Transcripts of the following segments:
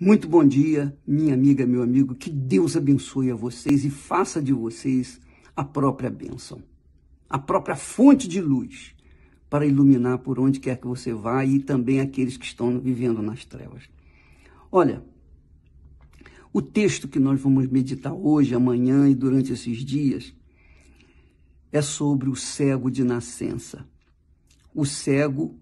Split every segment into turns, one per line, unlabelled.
Muito bom dia, minha amiga, meu amigo. Que Deus abençoe a vocês e faça de vocês a própria bênção, a própria fonte de luz para iluminar por onde quer que você vá e também aqueles que estão vivendo nas trevas. Olha, o texto que nós vamos meditar hoje, amanhã e durante esses dias é sobre o cego de nascença. O cego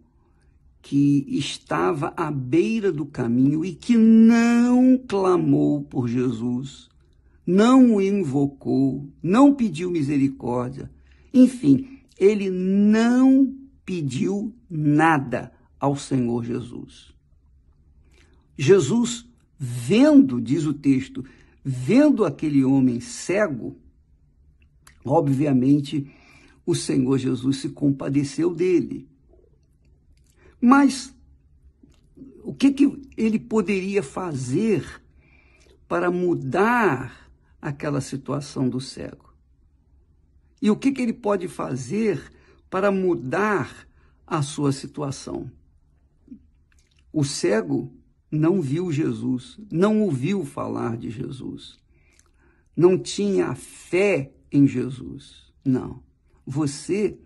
que estava à beira do caminho e que não clamou por Jesus, não o invocou, não pediu misericórdia. Enfim, ele não pediu nada ao Senhor Jesus. Jesus, vendo, diz o texto, vendo aquele homem cego, obviamente o Senhor Jesus se compadeceu dele mas o que, que ele poderia fazer para mudar aquela situação do cego? E o que, que ele pode fazer para mudar a sua situação? O cego não viu Jesus, não ouviu falar de Jesus, não tinha fé em Jesus. Não. Você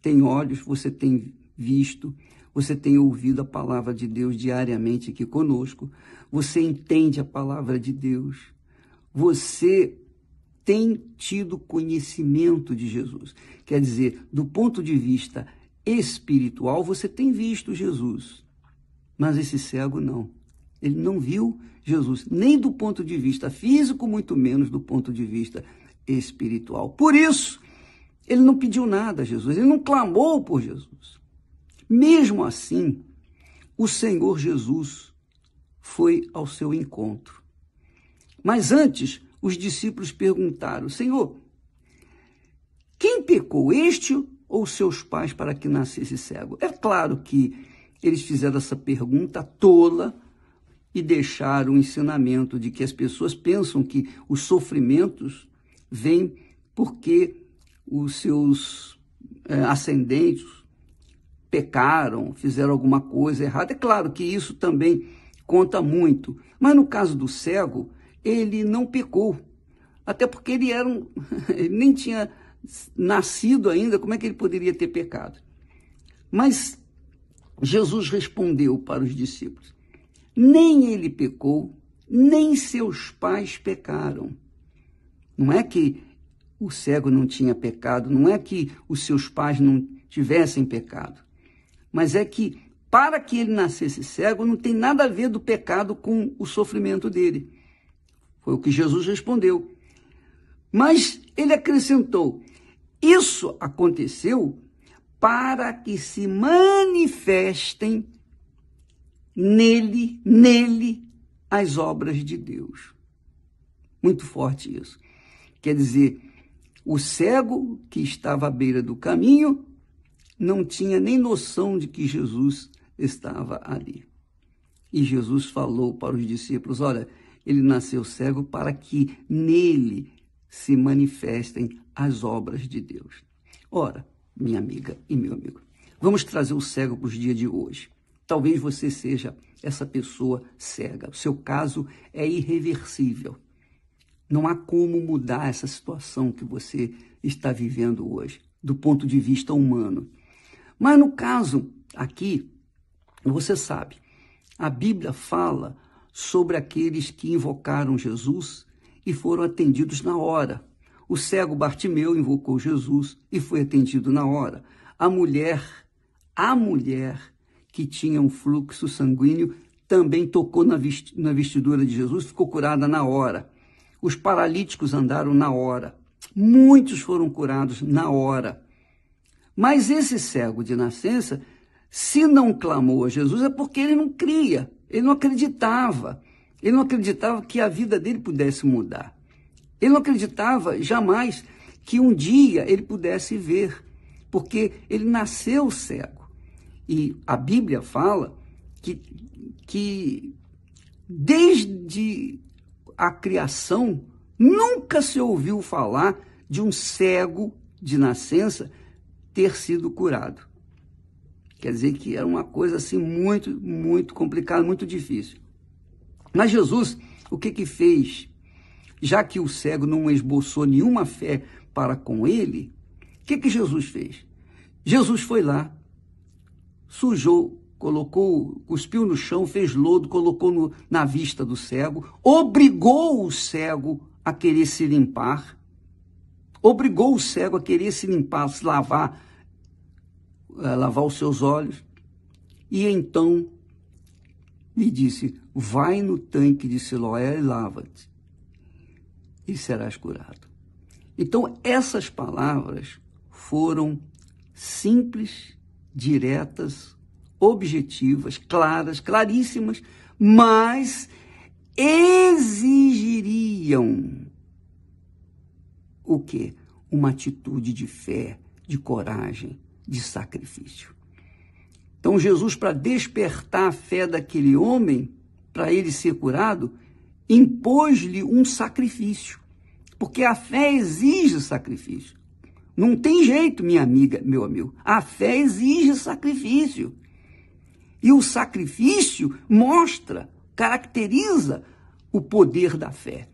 tem olhos, você tem visto, você tem ouvido a palavra de Deus diariamente aqui conosco, você entende a palavra de Deus, você tem tido conhecimento de Jesus. Quer dizer, do ponto de vista espiritual, você tem visto Jesus, mas esse cego não. Ele não viu Jesus, nem do ponto de vista físico, muito menos do ponto de vista espiritual. Por isso, ele não pediu nada a Jesus, ele não clamou por Jesus. Mesmo assim, o Senhor Jesus foi ao seu encontro. Mas antes, os discípulos perguntaram: Senhor, quem pecou, este ou seus pais, para que nascesse cego? É claro que eles fizeram essa pergunta tola e deixaram o ensinamento de que as pessoas pensam que os sofrimentos vêm porque os seus é, ascendentes, pecaram, fizeram alguma coisa errada. É claro que isso também conta muito. Mas no caso do cego, ele não pecou. Até porque ele era um, ele nem tinha nascido ainda, como é que ele poderia ter pecado? Mas Jesus respondeu para os discípulos: Nem ele pecou, nem seus pais pecaram. Não é que o cego não tinha pecado, não é que os seus pais não tivessem pecado mas é que para que ele nascesse cego não tem nada a ver do pecado com o sofrimento dele. Foi o que Jesus respondeu. Mas ele acrescentou: Isso aconteceu para que se manifestem nele, nele as obras de Deus. Muito forte isso. Quer dizer, o cego que estava à beira do caminho não tinha nem noção de que Jesus estava ali. E Jesus falou para os discípulos: Olha, ele nasceu cego para que nele se manifestem as obras de Deus. Ora, minha amiga e meu amigo, vamos trazer o cego para os dias de hoje. Talvez você seja essa pessoa cega. O seu caso é irreversível. Não há como mudar essa situação que você está vivendo hoje, do ponto de vista humano. Mas no caso aqui, você sabe, a Bíblia fala sobre aqueles que invocaram Jesus e foram atendidos na hora. O cego Bartimeu invocou Jesus e foi atendido na hora. A mulher, a mulher que tinha um fluxo sanguíneo, também tocou na vestidura de Jesus, ficou curada na hora. Os paralíticos andaram na hora. Muitos foram curados na hora. Mas esse cego de nascença, se não clamou a Jesus, é porque ele não cria, ele não acreditava. Ele não acreditava que a vida dele pudesse mudar. Ele não acreditava jamais que um dia ele pudesse ver, porque ele nasceu cego. E a Bíblia fala que, que desde a criação nunca se ouviu falar de um cego de nascença ter sido curado. Quer dizer que era uma coisa assim muito, muito complicada, muito difícil. Mas Jesus, o que que fez? Já que o cego não esboçou nenhuma fé para com ele, o que que Jesus fez? Jesus foi lá, sujou, colocou, cuspiu no chão, fez lodo, colocou no, na vista do cego, obrigou o cego a querer se limpar, obrigou o cego a querer se limpar, se lavar, eh, lavar os seus olhos. E então lhe disse: Vai no tanque de Siloé e lava-te, e serás curado. Então, essas palavras foram simples, diretas, objetivas, claras, claríssimas, mas exigiriam o quê? Uma atitude de fé, de coragem, de sacrifício. Então, Jesus, para despertar a fé daquele homem, para ele ser curado, impôs-lhe um sacrifício. Porque a fé exige sacrifício. Não tem jeito, minha amiga, meu amigo. A fé exige sacrifício. E o sacrifício mostra, caracteriza o poder da fé.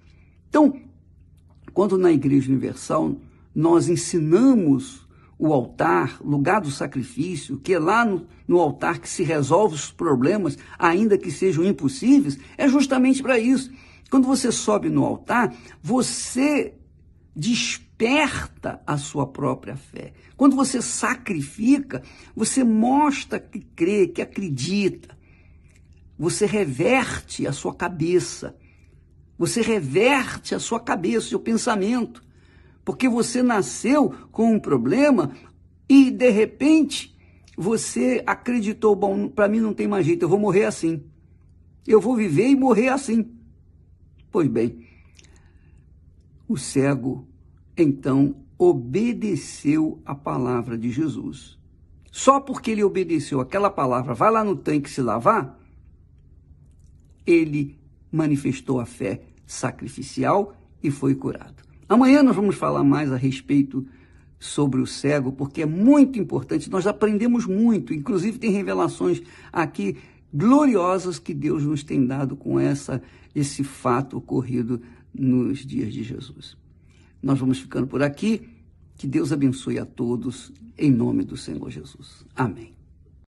Então, quando na Igreja Universal nós ensinamos o altar, lugar do sacrifício, que é lá no, no altar que se resolve os problemas, ainda que sejam impossíveis, é justamente para isso. Quando você sobe no altar, você desperta a sua própria fé. Quando você sacrifica, você mostra que crê, que acredita. Você reverte a sua cabeça. Você reverte a sua cabeça, o seu pensamento porque você nasceu com um problema e de repente você acreditou, bom, para mim não tem mais jeito, eu vou morrer assim. Eu vou viver e morrer assim. Pois bem, o cego então obedeceu a palavra de Jesus. Só porque ele obedeceu aquela palavra, vai lá no tanque se lavar, ele manifestou a fé sacrificial e foi curado. Amanhã nós vamos falar mais a respeito sobre o cego, porque é muito importante. Nós aprendemos muito, inclusive tem revelações aqui gloriosas que Deus nos tem dado com essa esse fato ocorrido nos dias de Jesus. Nós vamos ficando por aqui. Que Deus abençoe a todos em nome do Senhor Jesus. Amém.